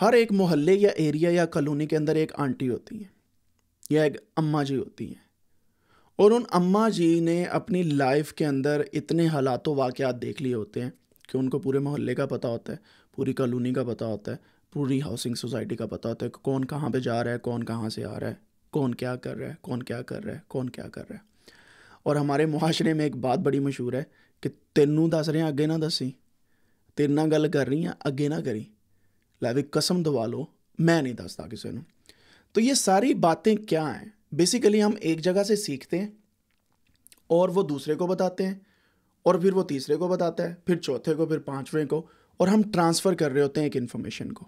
हर एक मोहल्ले या एरिया या कॉलोनी के अंदर एक आंटी होती हैं या एक अम्मा जी होती हैं और उन अम्मा जी ने अपनी लाइफ के अंदर इतने हालात वाक़ देख लिए होते हैं कि उनको पूरे मोहल्ले का पता होता है पूरी कॉलोनी का पता होता है पूरी हाउसिंग सोसाइटी का पता होता है कि कौन कहाँ पे जा रहा है कौन कहाँ से आ रहा है कौन क्या कर रहा है कौन क्या कर रहा है कौन क्या कर रहा है और हमारे मुहाशरे में एक बात बड़ी मशहूर है कि तेनू दस रहे हैं अगे ना दसी तेरे ना गल कर रही हैं अगे ना करी ਲੈ ਵੀ ਕਸਮ ਦਵਾ ਲਓ मैं नहीं दसता किसी ने तो ये सारी बातें क्या हैं बेसिकली हम एक जगह से सीखते हैं और वो दूसरे को बताते हैं और फिर वो तीसरे को बताता है फिर चौथे को फिर पाँचवें को और हम ट्रांसफ़र कर रहे होते हैं एक इन्फॉर्मेशन को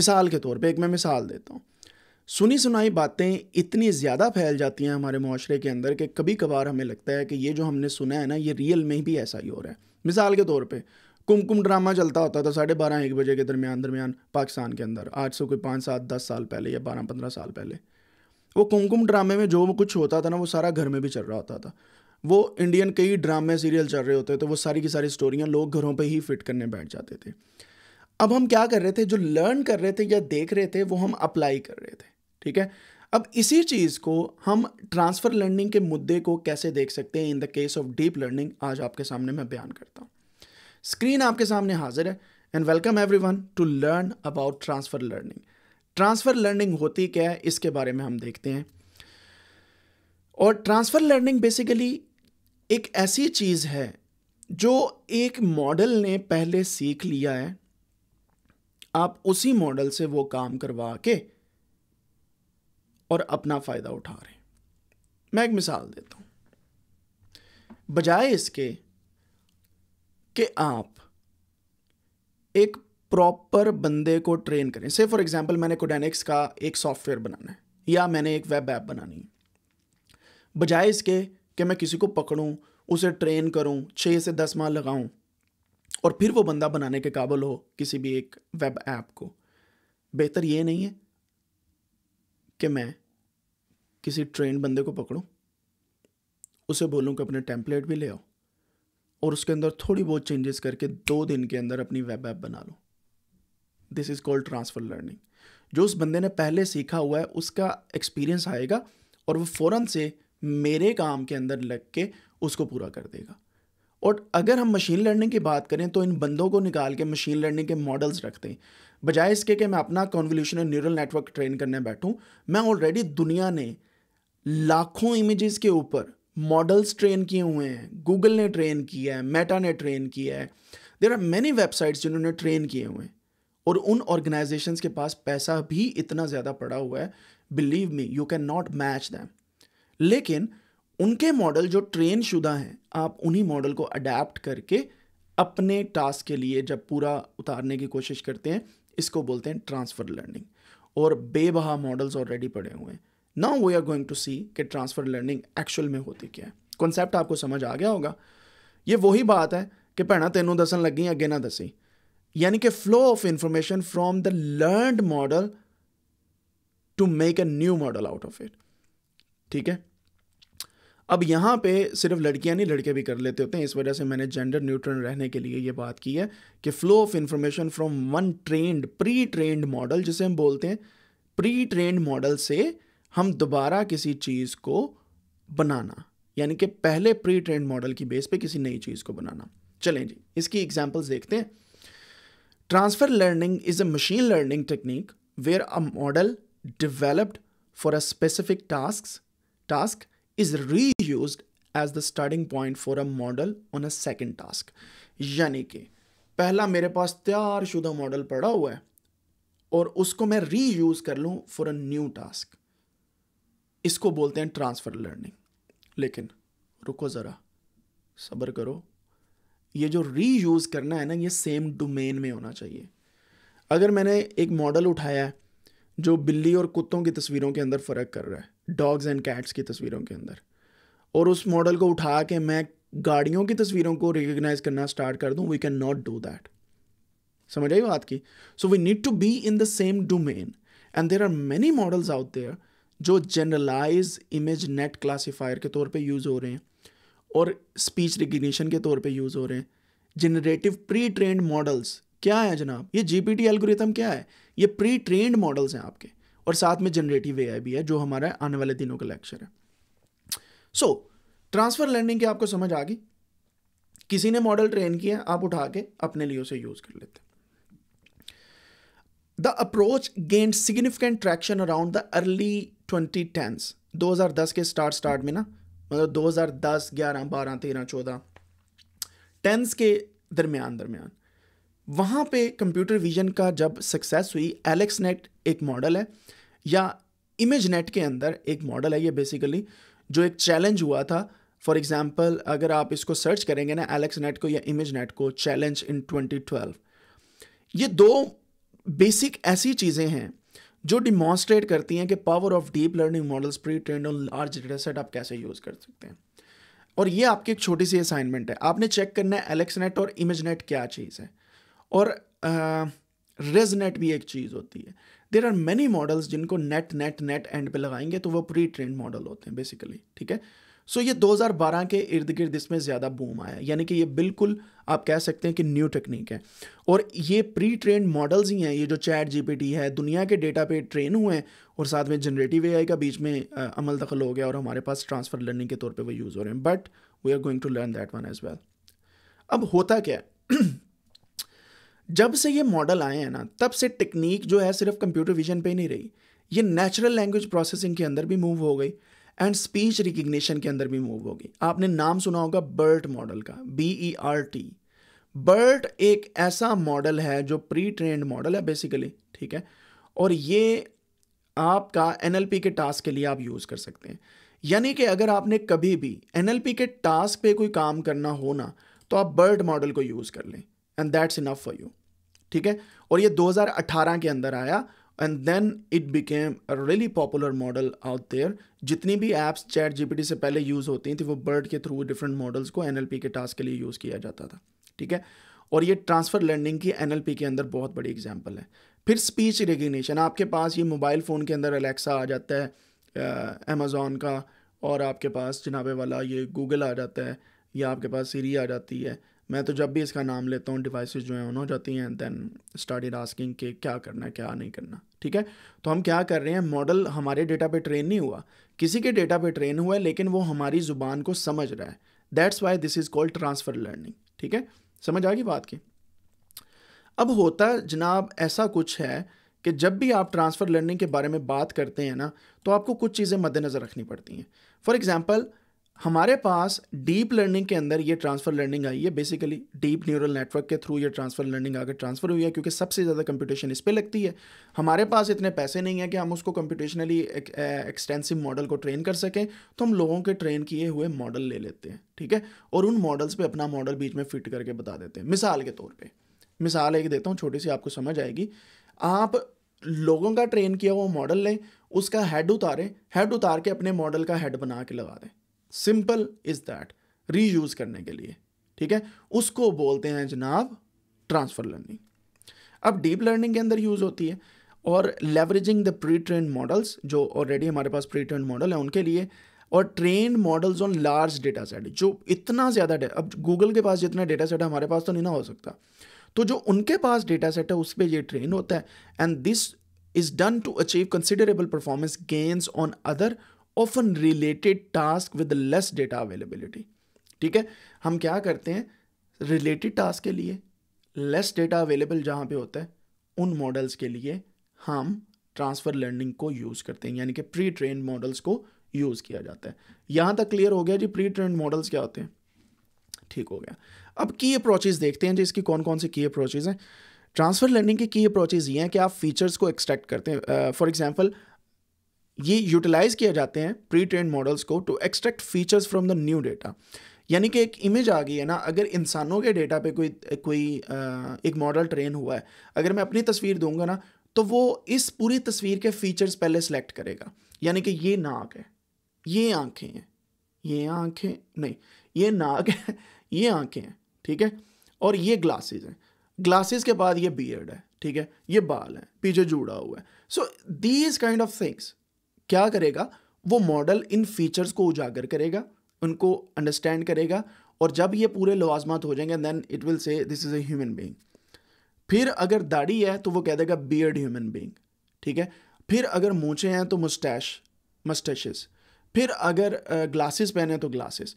मिसाल के तौर पर एक मैं मिसाल देता हूँ सुनी सुनाई बातें इतनी ज़्यादा फैल जाती हैं हमारे माशरे के अंदर कि कभी कभार हमें लगता है कि ये जो हमने सुना है ना ये रियल में भी ऐसा ही हो रहा है मिसाल के तौर पर कुमकुम ड्रामा चलता होता था साढ़े बारह एक बजे के दरमियान दरमियान पाकिस्तान के अंदर आज से कोई पाँच सात दस साल पहले या बारह पंद्रह साल पहले वो कुमकुम ड्रामे में जो कुछ होता था ना वो सारा घर में भी चल रहा होता था वो इंडियन कई ड्रामे सीरियल चल रहे होते थे तो वो सारी की सारी स्टोरियाँ लोग घरों पर ही फिट करने बैठ जाते थे अब हम क्या कर रहे थे जो लर्न कर रहे थे या देख रहे थे वो हम अप्लाई कर रहे थे ठीक है अब इसी चीज़ को हम ट्रांसफ़र लर्निंग के मुद्दे को कैसे देख सकते हैं in the case of deep learning आज आपके सामने मैं बयान करता हूँ स्क्रीन आपके सामने हाजिर है and welcome everyone to learn about transfer learning transfer learning होती क्या है इसके बारे में हम देखते हैं और ट्रांसफ़र लर्निंग बेसिकली एक ऐसी चीज़ है जो एक मॉडल ने पहले सीख लिया है आप उसी मॉडल से वो काम करवा के और अपना फ़ायदा उठा रहे हैं मैं एक मिसाल देता हूं बजाय इसके कि आप एक प्रॉपर बंदे को ट्रेन करें से फॉर एग्जांपल मैंने कोडेनिक्स का एक सॉफ्टवेयर बनाना है या मैंने एक वेब ऐप बनानी है बजाय इसके कि मैं किसी को पकड़ूं उसे ट्रेन करूँ छः से दस माह लगाऊं और फिर वो बंदा बनाने के काबिल हो किसी भी एक वेब ऐप को बेहतर ये नहीं है कि मैं किसी ट्रेन बंदे को पकड़ूँ उसे बोलूँ कि अपने टेम्पलेट भी ले आओ और उसके अंदर थोड़ी बहुत चेंजेस करके दो दिन के अंदर अपनी वेब ऐप बना लो this is called transfer learning जो उस बंदे ने पहले सीखा हुआ है उसका एक्सपीरियंस आएगा और वो फ़ौर से मेरे काम के अंदर लग के उसको पूरा कर देगा और अगर हम मशीन लर्निंग की बात करें तो इन बंदों को निकाल के मशीन लर्निंग के मॉडल्स रखते हैं बजाय इसके कि मैं अपना कॉन्वोल्यूशनल न्यूरल नेटवर्क ट्रेन करने बैठूं मैं ऑलरेडी दुनिया ने लाखों इमेजेस के ऊपर मॉडल्स ट्रेन किए हुए हैं गूगल ने ट्रेन किया है मेटा ने ट्रेन किया है देर आर मैनी वेबसाइट्स जिन्होंने ट्रेन किए हुए हैं और उन ऑर्गेनाइजेशन के पास पैसा भी इतना ज़्यादा पड़ा हुआ है believe me you can not match them लेकिन उनके मॉडल जो ट्रेन शुदा हैं आप उन्हीं मॉडल को अडेप्ट करके अपने टास्क के लिए जब पूरा उतारने की कोशिश करते हैं इसको बोलते हैं ट्रांसफ़र लर्निंग और बेबहा मॉडल्स ऑलरेडी पड़े हुए हैं now we are going to see कि ट्रांसफ़र लर्निंग एक्चुअल में होती क्या है कॉन्सेप्ट आपको समझ आ गया होगा ये वही बात है कि भैना तेनों दसन लगी अगे ना दसी यानी कि flow of information from the learn model to make a new model out of it ठीक है अब यहाँ पे सिर्फ लड़कियाँ नहीं लड़के भी कर लेते होते हैं इस वजह से मैंने जेंडर न्यूट्रल रहने के लिए ये बात की है कि flow of information from one trained pre trained model जिसे हम बोलते हैं प्री ट्रेंड मॉडल से हम दोबारा किसी चीज़ को बनाना यानी कि पहले प्री ट्रेंड मॉडल की बेस पे किसी नई चीज़ को बनाना चलें जी इसकी एग्जाम्पल्स देखते हैं transfer learning is a machine learning technique where a model developed a specific task task is reuse as the starting point for a model on a second task यानी कि पहला मेरे पास तैयार शुदा मॉडल पड़ा हुआ है और उसको मैं री यूज कर लूँ फॉर अ न्यू टास्क इसको बोलते हैं ट्रांसफ़र लर्निंग लेकिन रुको ज़रा सब्र करो ये जो री यूज़ करना है ना ये सेम डोमेन में होना चाहिए अगर मैंने एक मॉडल उठाया है जो बिल्ली और कुत्तों की तस्वीरों के अंदर फ़र्क कर रहा है डॉग्स एंड कैट्स की तस्वीरों के अंदर और उस मॉडल को उठा के मैं गाड़ियों की तस्वीरों को रिकग्नाइज करना स्टार्ट कर दूँ we can not do that समझ आई बात की so we need to be in the same domain and there are many models out there जो जनरलाइज इमेज नेट क्लासीफायर के तौर पर यूज़ हो रहे हैं और स्पीच रिकग्निशन के तौर पर यूज़ हो रहे हैं जनरेटिव प्री ट्रेंड मॉडल्स क्या है जनाब ये जी पी टी एल्गोरिथम क्या है ये प्री ट्रेंड मॉडल्स हैं आपके और साथ में जनरेटिव ए भी है जो हमारा आने वाले दिनों का लेक्चर है सो ट्रांसफ़र लर्निंग की आपको समझ आ गई किसी ने मॉडल ट्रेन किया आप उठा के अपने लिए उसे यूज़ कर लेते the approach gained significant traction around the early twenty tens दो हज़ार दस के स्टार्ट स्टार्ट में ना मतलब दो दस ग्यारह बारह तेरह चौदह टेंस के दरमियान दरमियान वहाँ पे कंप्यूटर विजन का जब सक्सेस हुई एलेक्स नेट एक मॉडल है या इमेज नेट के अंदर एक मॉडल है ये बेसिकली जो एक चैलेंज हुआ था फॉर एग्ज़ाम्पल अगर आप इसको सर्च करेंगे ना एलेक्स नेट को या इमेज नेट को चैलेंज इन 2012 ये दो बेसिक ऐसी चीज़ें हैं जो डिमॉन्स्ट्रेट करती हैं कि power of deep learning models pre trained on large data set आप कैसे यूज़ कर सकते हैं और ये आपकी एक छोटी सी असाइनमेंट है आपने चेक करना है एलेक्सनेट और इमेजनेट क्या चीज़ है और रेजनेट भी एक चीज़ होती है देर आर मैनी मॉडल्स जिनको नेट नेट नेट एंड पे लगाएंगे तो वो प्री ट्रेंड मॉडल होते हैं बेसिकली ठीक है सो ये 2012 के इर्द गिर्द इसमें ज़्यादा बूम आया यानी कि ये बिल्कुल आप कह सकते हैं कि न्यू टेक्निक है और ये प्री ट्रेंड मॉडल्स ही हैं ये जो चैट जीपीटी है दुनिया के डेटा पे ट्रेन हुए हैं और साथ में जनरेटिव ए का बीच में आ, अमल दखल हो गया और हमारे पास ट्रांसफ़र लर्निंग के तौर पर वो यूज़ हो रहे हैं but we are going to learn that one as well अब होता क्या है जब से ये मॉडल आए हैं ना तब से टेक्निक जो है सिर्फ कंप्यूटर विजन पे ही नहीं रही ये नेचुरल लैंग्वेज प्रोसेसिंग के अंदर भी मूव हो गई एंड स्पीच रिकग्निशन के अंदर भी मूव होगी आपने नाम सुना होगा बर्ट मॉडल का B E R T BERT एक ऐसा मॉडल है जो प्री ट्रेंड मॉडल है बेसिकली ठीक है और ये आपका एन के टास्क के लिए आप यूज़ कर सकते हैं यानी कि अगर आपने कभी भी एन के टास्क पे कोई काम करना हो ना तो आप बर्ड मॉडल को यूज़ कर लें and that's enough for you ठीक है और ये 2018 के अंदर आया and then it became a really popular model out there जितनी भी ऐप्स चैट जीपीटी से पहले यूज़ होती थी वो बर्ड के थ्रू डिफरेंट मॉडल्स को एन के टास्क के लिए यूज़ किया जाता था ठीक है और ये ट्रांसफ़र लर्निंग की एन के अंदर बहुत बड़ी एग्जाम्पल है फिर स्पीच रिकग्निशन आपके पास ये मोबाइल फ़ोन के अंदर अलेक्सा आ जाता है अमेज़ोन का और आपके पास जनाबे वाला ये गूगल आ जाता है या आपके पास सीरी आ जाती है मैं तो जब भी इसका नाम लेता हूँ डिवाइस जो हैं ऑन हो जाती हैं दैन स्टार्टेड आस्किंग के क्या करना है क्या नहीं करना ठीक है तो हम क्या कर रहे हैं मॉडल हमारे डेटा पे ट्रेन नहीं हुआ किसी के डेटा पे ट्रेन हुआ है लेकिन वो हमारी ज़ुबान को समझ रहा है that's why this is called transfer learning ठीक है समझ आ गई बात की अब होता जनाब ऐसा कुछ है कि जब भी आप ट्रांसफ़र लर्निंग के बारे में बात करते हैं ना तो आपको कुछ चीज़ें मद्देनज़र रखनी पड़ती हैं फॉर एग्ज़ाम्पल हमारे पास डीप लर्निंग के अंदर ये ट्रांसफर लर्निंग आई है बेसिकली डीप न्यूरल नेटवर्क के थ्रू ये ट्रांसफर लर्निंग आकर ट्रांसफर हुई है क्योंकि सबसे ज़्यादा कंप्यूटेशन इस पर लगती है हमारे पास इतने पैसे नहीं है कि हम उसको कंप्यूटेशनली एक्सटेंसिव मॉडल को ट्रेन कर सकें तो हम लोगों के ट्रेन किए हुए मॉडल ले लेते हैं ठीक है और उन मॉडल्स पर अपना मॉडल बीच में फिट करके बता देते हैं मिसाल के तौर पर मिसाल एक देता हूँ छोटी सी आपको समझ आएगी आप लोगों का ट्रेन किया हुआ मॉडल लें उसका हेड उतारें हेड उतार के अपने मॉडल का हेड बना के लगा दें सिंपल इज दैट रीयूज करने के लिए ठीक है उसको बोलते हैं जनाब ट्रांसफर लर्निंग अब डीप लर्निंग के अंदर यूज़ होती है और leveraging the pre train models जो ऑलरेडी हमारे पास प्री ट्रेन मॉडल है उनके लिए और train models on large data set जो इतना ज़्यादा अब गूगल के पास जितना डेटा सेट है हमारे पास तो नहीं ना हो सकता तो जो उनके पास डेटा सेट है उस पर ये ट्रेन होता है and this is done to achieve considerable performance gains on other often related task with less data availability ठीक है हम क्या करते हैं रिलेटेड टास्क के लिए लेस डेटा अवेलेबल जहाँ पे होता है उन मॉडल्स के लिए हम ट्रांसफ़र लर्निंग को यूज़ करते हैं यानी कि प्री ट्रेन मॉडल्स को यूज़ किया जाता है यहाँ तक क्लियर हो गया जी प्री ट्रेन मॉडल्स क्या होते हैं ठीक हो गया अब की अप्रोचेज़ देखते हैं जी इसकी कौन कौन से की अप्रोचेज़ हैं ट्रांसफ़र लर्निंग की की अप्रोचेज़ ये हैं कि आप फीचर्स को एक्सट्रैक्ट करते हैं फॉर uh, एग्जाम्पल ये यूटिलाइज किया जाते हैं प्री ट्रेन मॉडल्स को to extract features from the new data यानी कि एक इमेज आ गई है ना अगर इंसानों के डेटा पे कोई कोई आ, एक मॉडल ट्रेन हुआ है अगर मैं अपनी तस्वीर दूंगा ना तो वो इस पूरी तस्वीर के फीचर्स पहले सेलेक्ट करेगा यानी कि ये नाक है ये आँखें हैं ये आँखें नहीं ये नाक है ये आँखें हैं ठीक है और ये ग्लासेस हैं ग्लासेस के बाद ये बियर्ड है ठीक है ये बाल हैं पीछे जुड़ा हुआ है so these kind of things क्या करेगा वो मॉडल इन फीचर्स को उजागर करेगा उनको अंडरस्टैंड करेगा और जब ये पूरे लवाजमात हो जाएंगे then it will say this is a human being फिर अगर दाढ़ी है तो वो कह देगा बियर्ड ह्यूमन बींग ठीक है फिर अगर मूछें हैं तो मुस्टैश मस्टैशेस फिर अगर ग्लासेस पहने हैं तो glasses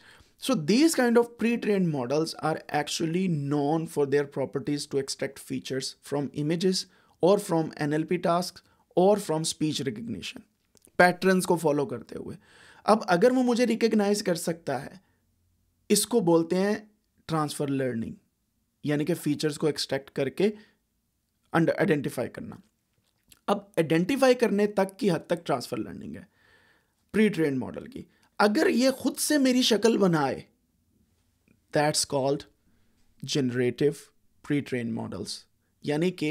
so these kind of pre train models are actually known for their properties to extract features from images और फ्रॉम NLP टास्क और फ्रॉम स्पीच रिकग्निशन पैटर्न्स को फॉलो करते हुए अब अगर वो मुझे रिकग्नाइज कर सकता है इसको बोलते हैं ट्रांसफ़र लर्निंग यानी कि फीचर्स को एक्सट्रैक्ट करके अंडर आइडेंटिफाई करना अब आइडेंटिफाई करने तक की हद तक ट्रांसफ़र लर्निंग है प्री ट्रेन मॉडल की अगर ये खुद से मेरी शक्ल बनाए that's called generative pre train models यानी कि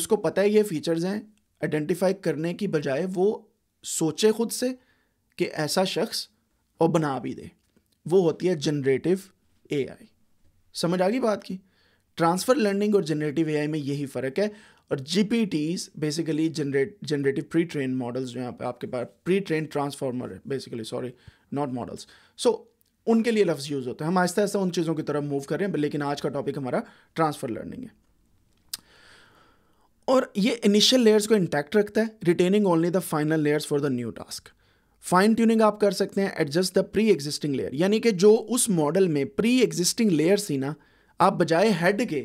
उसको पता है ये फीचर्स हैं आइडेंटिफाई करने की बजाय वो सोचे खुद से कि ऐसा शख्स और बना भी दे वो होती है जनरेटिव आई समझ आ गई बात की ट्रांसफ़र लर्निंग और जनरेटिव आई में यही फ़र्क है और G P Ts basically generate generative pre train models जो यहाँ पे आपके पास प्री ट्रेन ट्रांसफॉर्मर है basically sorry not models so उनके लिए लफ्ज़ यूज़ होते हैं हम आहिस्ता आहिस्ता उन चीज़ों की तरफ मूव कर रहे हैं लेकिन आज का टॉपिक हमारा ट्रांसफ़र लर्निंग है और ये इनिशियल लेयर्स को इंटैक्ट रखता है retaining only the final layers for the new task fine tuning आप कर सकते हैं adjust the pre existing layer यानी कि जो उस मॉडल में प्री एग्जिस्टिंग लेयर्स ही ना आप बजाय हेड के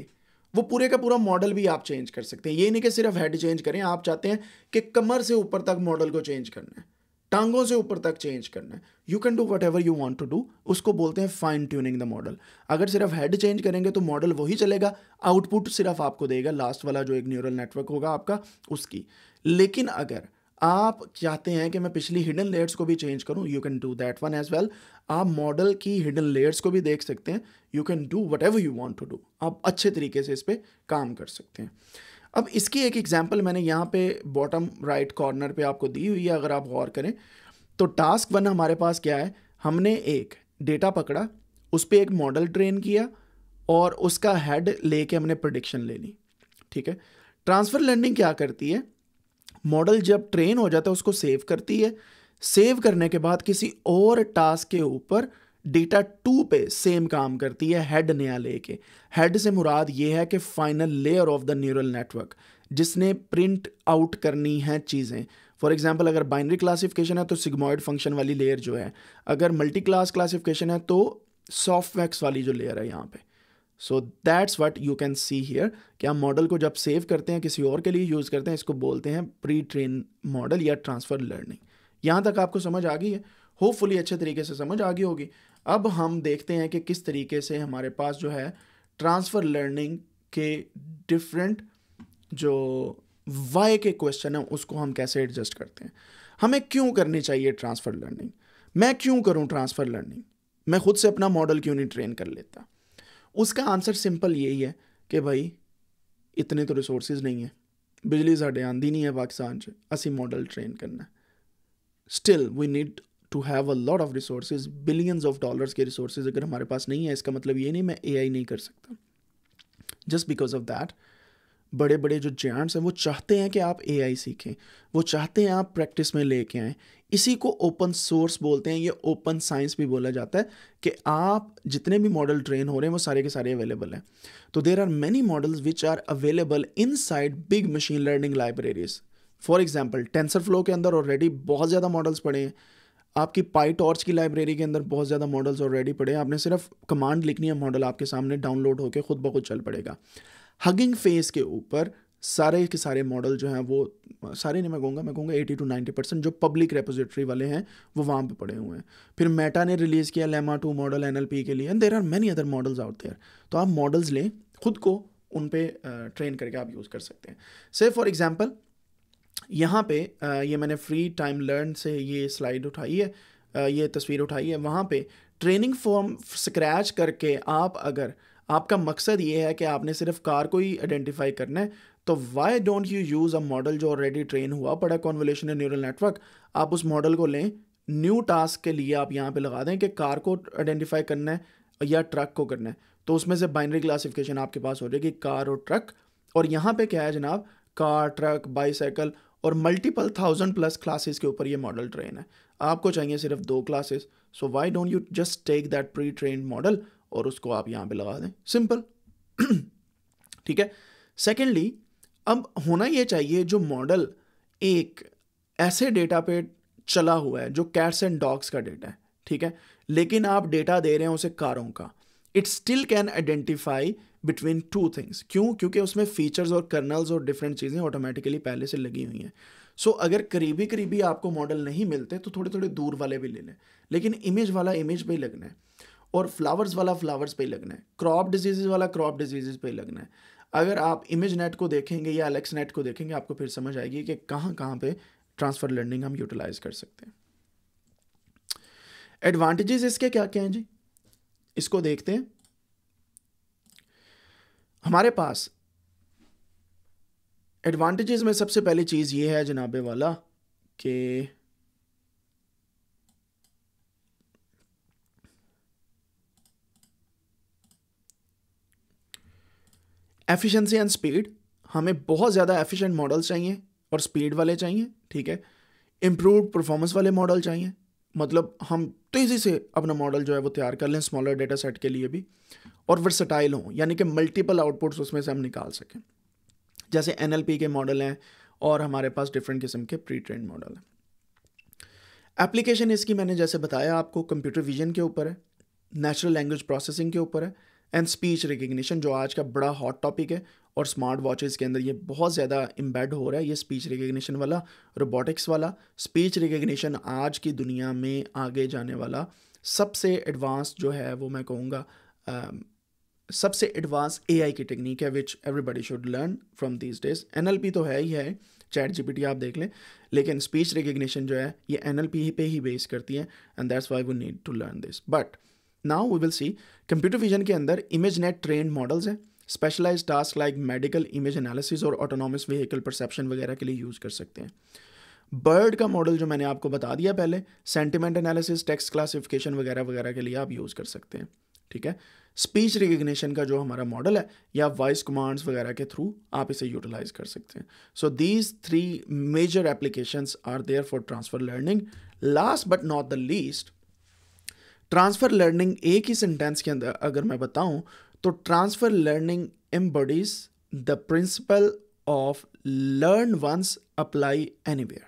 वो पूरे का पूरा मॉडल भी आप चेंज कर सकते हैं ये नहीं कि सिर्फ हेड चेंज करें आप चाहते हैं कि कमर से ऊपर तक मॉडल को चेंज करना है टांगों से ऊपर तक चेंज करना है you can do whatever you want to do उसको बोलते हैं फाइन ट्यूनिंग द मॉडल अगर सिर्फ हेड चेंज करेंगे तो मॉडल वही चलेगा आउटपुट सिर्फ आपको देगा लास्ट वाला जो एक न्यूरल नेटवर्क होगा आपका उसकी लेकिन अगर आप चाहते हैं कि मैं पिछली हिडन लेयर्स को भी चेंज करूं you can do that one as well आप मॉडल की हिडन लेयर्स को भी देख सकते हैं you can do whatever you want to do आप अच्छे तरीके से इस पर काम कर सकते हैं अब इसकी एक एग्जांपल मैंने यहाँ पे बॉटम राइट कॉर्नर पे आपको दी हुई है अगर आप गौर करें तो टास्क वन हमारे पास क्या है हमने एक डेटा पकड़ा उस पर एक मॉडल ट्रेन किया और उसका हेड लेके हमने प्रडिक्शन ले ली ठीक है ट्रांसफ़र लर्निंग क्या करती है मॉडल जब ट्रेन हो जाता है उसको सेव करती है सेव करने के बाद किसी और टास्क के ऊपर डेटा टू पे सेम काम करती है हेड नया ले के हेड से मुराद ये है कि final layer of the neural network जिसने प्रिंट आउट करनी है चीज़ें फॉर एग्जाम्पल अगर बाइनरी क्लासिफिकेशन है तो सिग्मोइड फंक्शन वाली लेयर जो है अगर मल्टी क्लास क्लासिफिकेशन है तो सॉफ्टवैक्स वाली जो लेयर है यहाँ पे so that's what you can see here कि हम मॉडल को जब सेव करते हैं किसी और के लिए यूज़ करते हैं इसको बोलते हैं प्री ट्रेन मॉडल या ट्रांसफ़र लर्निंग यहाँ तक आपको समझ आ गई है होपफुली अच्छे तरीके से समझ आ गई होगी अब हम देखते हैं कि किस तरीके से हमारे पास जो है ट्रांसफ़र लर्निंग के डिफरेंट जो वाई के क्वेश्चन है उसको हम कैसे एडजस्ट करते हैं हमें क्यों करनी चाहिए ट्रांसफ़र लर्निंग मैं क्यों करूं ट्रांसफ़र लर्निंग मैं खुद से अपना मॉडल क्यों नहीं ट्रेन कर लेता उसका आंसर सिंपल यही है कि भाई इतने तो रिसोर्स नहीं है बिजली साढ़े आंदी नहीं है पाकिस्तान से असी मॉडल ट्रेन करना still we need to have a lot of resources billions of dollars के रिसोर्सेज अगर हमारे पास नहीं है इसका मतलब ये नहीं मैं ए आई नहीं कर सकता जस्ट बिकॉज ऑफ दैट बड़े बड़े जो जैंट्स हैं वो चाहते हैं कि आप ए आई सीखें वो चाहते हैं आप प्रैक्टिस में लेके आएँ इसी को ओपन सोर्स बोलते हैं ये ओपन साइंस भी बोला जाता है कि आप जितने भी मॉडल ट्रेन हो रहे हैं वो सारे के सारे अवेलेबल हैं तो there are many models which are available inside big machine learning libraries for example TensorFlow के अंदर ऑलरेडी बहुत ज़्यादा मॉडल्स पड़े हैं आपकी पाई टॉर्च की लाइब्रेरी के अंदर बहुत ज़्यादा मॉडल्स ऑलरेडी पड़े हैं आपने सिर्फ कमांड लिखनी है मॉडल आपके सामने डाउनलोड होकर खुद ब खुद चल पड़ेगा हगिंग फेस के ऊपर सारे के सारे मॉडल जो हैं वो सारे नहीं मैं कहूँगा मैं कहूँगा 80 टू 90 परसेंट जो पब्लिक रेपोजिटरी वाले हैं वो वहाँ पे पड़े हुए हैं फिर मेटा ने रिलीज़ किया लेमा टू मॉडल एन के लिए and there are many other models out there तो आप मॉडल्स लें खुद को उन पर ट्रेन करके आप यूज़ कर सकते हैं से फॉर एग्जाम्पल यहाँ पे ये मैंने फ्री टाइम लर्न से ये स्लाइड उठाई है ये तस्वीर उठाई है वहाँ पे ट्रेनिंग फॉर्म स्क्रैच करके आप अगर आपका मकसद ये है कि आपने सिर्फ कार को ही आइडेंटिफाई करना है तो why don't you use a model जो ऑलरेडी ट्रेन हुआ पड़ा कॉन्वोलेशन न्यूरल नेटवर्क आप उस मॉडल को लें न्यू टास्क के लिए आप यहाँ पे लगा दें कि कार को आइडेंटिफाई करना है या ट्रक को करना है तो उसमें से बाइनरी क्लासिफिकेशन आपके पास हो जाएगी कार और ट्रक और यहाँ पे क्या है जनाब कार ट्रक बाईसाइकिल और मल्टीपल थाउजेंड प्लस क्लासेस के ऊपर ये मॉडल ट्रेन है आपको चाहिए सिर्फ दो classes so why don't you just take that pre train model और उसको आप यहाँ पे लगा दें सिंपल ठीक है सेकेंडली अब होना ये चाहिए जो मॉडल एक ऐसे डेटा पे चला हुआ है जो कैट्स एंड डॉग्स का डेटा है ठीक है लेकिन आप डेटा दे रहे हैं उसे कारों का it still can identify between two things क्यों क्योंकि उसमें फीचर्स और कर्नल्स और डिफरेंट चीज़ें ऑटोमेटिकली पहले से लगी हुई हैं सो so, अगर करीबी करीबी आपको मॉडल नहीं मिलते तो थोड़े थोड़े दूर वाले भी ले लें लेकिन इमेज वाला इमेज पर ही लगना है और फ्लावर्स वाला फ्लावर्स पर ही लगना है क्रॉप डिजीज़ वाला क्रॉप डिजीज़ पर ही लगना है अगर आप इमेज नेट को देखेंगे या एलेक्स नेट को देखेंगे आपको फिर समझ आएगी कि कहाँ कहाँ पर ट्रांसफ़र लर्निंग हम यूटिलाइज कर सकते हैं एडवांटेजेस इसके क्या क्या हैं जी इसको देखते हैं हमारे पास एडवांटेजेस में सबसे पहली चीज़ ये है जनाबे वाला कि एफिशिएंसी एंड स्पीड हमें बहुत ज़्यादा एफिशिएंट मॉडल चाहिए और स्पीड वाले चाहिए ठीक है इंप्रूव्ड परफॉर्मेंस वाले मॉडल चाहिए मतलब हम तेज़ी से अपना मॉडल जो है वो तैयार कर लें स्मॉलर डेटा सेट के लिए भी और वर्सटाइल हों यानी कि मल्टीपल आउटपुट्स उसमें से हम निकाल सकें जैसे एन के मॉडल हैं और हमारे पास डिफरेंट किस्म के प्री ट्रेंड मॉडल हैं एप्लीकेशन इसकी मैंने जैसे बताया आपको कंप्यूटर विजन के ऊपर है नेचुरल लैंग्वेज प्रोसेसिंग के ऊपर है एंड स्पीच रिकग्निशन जो आज का बड़ा हॉट टॉपिक है और स्मार्ट वॉचेज़ के अंदर ये बहुत ज़्यादा इम्बेड हो रहा है ये स्पीच रिकग्निशन वाला रोबोटिक्स वाला स्पीच रिकग्निशन आज की दुनिया में आगे जाने वाला सबसे एडवांस जो है वो मैं कहूँगा सबसे एडवांस आई की टेक्निक है which everybody should learn from this days पी तो है ही है चैट टी आप देख लें लेकिन स्पीच रिकग्निशन जो है ये एल पी पे ही बेस करती है and that's why we need to learn this but now we will see computer vision के अंदर इमेज नेट ट्रेंड मॉडल्स हैं specialize task like medical image analysis और ऑटोनॉमस व्हीकल परसेप्शन वगैरह के लिए यूज़ कर सकते हैं बर्ड का मॉडल जो मैंने आपको बता दिया पहले सेंटिमेंट एनालिसिस टेक्स्ट क्लासिफिकेशन वगैरह वगैरह के लिए आप यूज़ कर सकते हैं ठीक है स्पीच रिकग्निशन का जो हमारा मॉडल है या वॉइस कमांड्स वगैरह के थ्रू आप इसे यूटिलाइज कर सकते हैं so these three major applications are there for transfer learning last but not the least transfer learning एक ही सेंटेंस के अंदर अगर मैं बताऊं तो transfer learning embodies the principle of learn once apply anywhere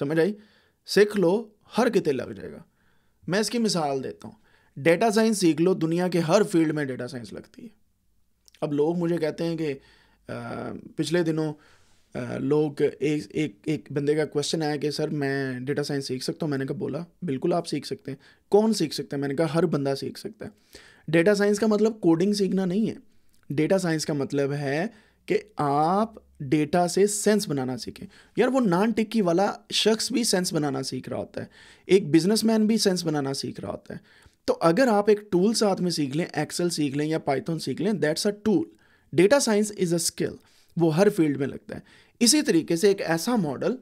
समझ आई सीख लो हर कितने लग जाएगा मैं इसकी मिसाल देता हूँ डेटा साइंस सीख लो दुनिया के हर फील्ड में डेटा साइंस लगती है अब लोग मुझे कहते हैं कि पिछले दिनों लोग एक एक एक बंदे का क्वेश्चन आया कि सर मैं डेटा साइंस सीख सकता हूँ मैंने कहा बोला बिल्कुल आप सीख सकते हैं कौन सीख सकता है मैंने कहा हर बंदा सीख सकता है डेटा साइंस का मतलब कोडिंग सीखना नहीं है डेटा साइंस का मतलब है कि आप डेटा से सेंस बनाना सीखें यार वो नान टिक्की वाला शख्स भी सेंस बनाना सीख रहा होता है एक बिजनेसमैन भी सेंस बनाना सीख रहा होता है तो अगर आप एक टूल साथ में सीख लें एक्सेल सीख लें या पाइथन सीख लें that's a tool data science is a skill वो हर फील्ड में लगता है इसी तरीके से एक ऐसा मॉडल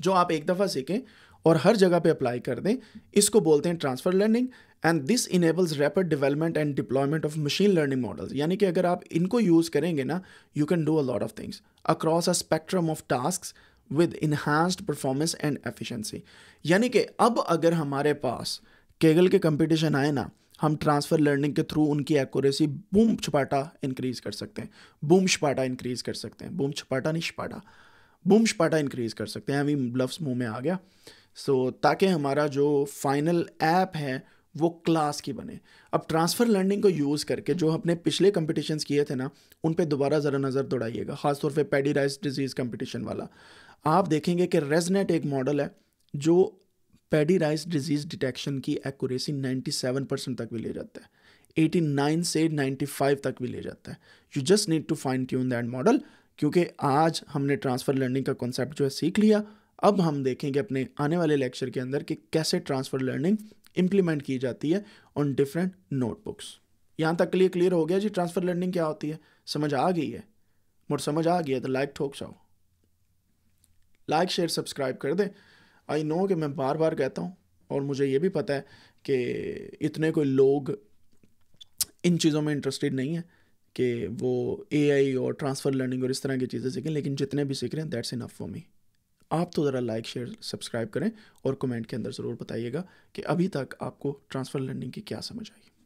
जो आप एक दफ़ा सीखें और हर जगह पे अप्लाई कर दें इसको बोलते हैं transfer learning and this enables rapid development and deployment of machine learning models यानी कि अगर आप इनको यूज़ करेंगे ना you can do a lot of things across a spectrum of task with enhanced performance and efficiency यानी कि अब अगर हमारे पास केगल के कंपटीशन आए ना हम ट्रांसफ़र लर्निंग के थ्रू उनकी एक्यूरेसी बूम छपाटा इंक्रीज़ कर सकते हैं बूम छपाटा इंक्रीज़ कर सकते हैं बूम छपाटा नहीं छपाटा बूम छपाटा इंक्रीज़ कर सकते हैं अभी ब्लफ्स मुंह में आ गया सो so, ताकि हमारा जो फाइनल ऐप है वो क्लास की बने अब ट्रांसफ़र लर्निंग को यूज़ करके जो अपने पिछले कम्पिटिशन किए थे ना उन पर दोबारा ज़रा नज़र दौड़ाइएगा ख़ासतौर पर पेडीराइज डिजीज़ कम्पिटिशन वाला आप देखेंगे कि रेजनेट एक मॉडल है जो राइस डिजीज डिटेक्शन की एक्यूरेसी 97 परसेंट तक भी ले जाता है 89 से 95 तक भी ले जाता है you just need to fine tune that model क्योंकि आज हमने ट्रांसफ़र लर्निंग का कॉन्सेप्ट जो है सीख लिया अब हम देखेंगे अपने आने वाले लेक्चर के अंदर कि कैसे ट्रांसफ़र लर्निंग इम्प्लीमेंट की जाती है ऑन डिफरेंट नोटबुक्स यहाँ तक के लिए क्लियर हो गया जी ट्रांसफ़र लर्निंग क्या होती है समझ आ गई है मुझे समझ आ गया तो लाइक ठोक जाओ लाइक शेयर सब्सक्राइब कर दें आई नो कि मैं बार बार कहता हूँ और मुझे ये भी पता है कि इतने कोई लोग इन चीज़ों में इंटरेस्टेड नहीं है कि वो ए और ट्रांसफ़र लर्निंग और इस तरह की चीज़ें सीखें लेकिन जितने भी सीख रहे हैं दैट्स इनफ फॉर मी आप तो ज़रा लाइक शेयर सब्सक्राइब करें और कमेंट के अंदर ज़रूर बताइएगा कि अभी तक आपको ट्रांसफ़र लर्निंग की क्या समझ आई